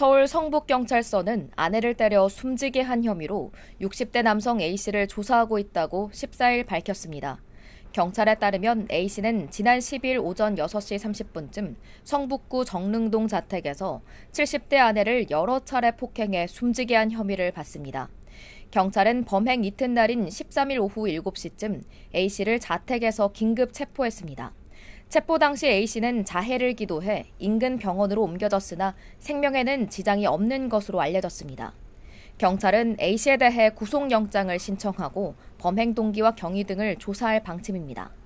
서울 성북경찰서는 아내를 때려 숨지게 한 혐의로 60대 남성 A씨를 조사하고 있다고 14일 밝혔습니다. 경찰에 따르면 A씨는 지난 10일 오전 6시 30분쯤 성북구 정릉동 자택에서 70대 아내를 여러 차례 폭행해 숨지게 한 혐의를 받습니다. 경찰은 범행 이튿날인 13일 오후 7시쯤 A씨를 자택에서 긴급 체포했습니다. 체포 당시 A씨는 자해를 기도해 인근 병원으로 옮겨졌으나 생명에는 지장이 없는 것으로 알려졌습니다. 경찰은 A씨에 대해 구속영장을 신청하고 범행 동기와 경위 등을 조사할 방침입니다.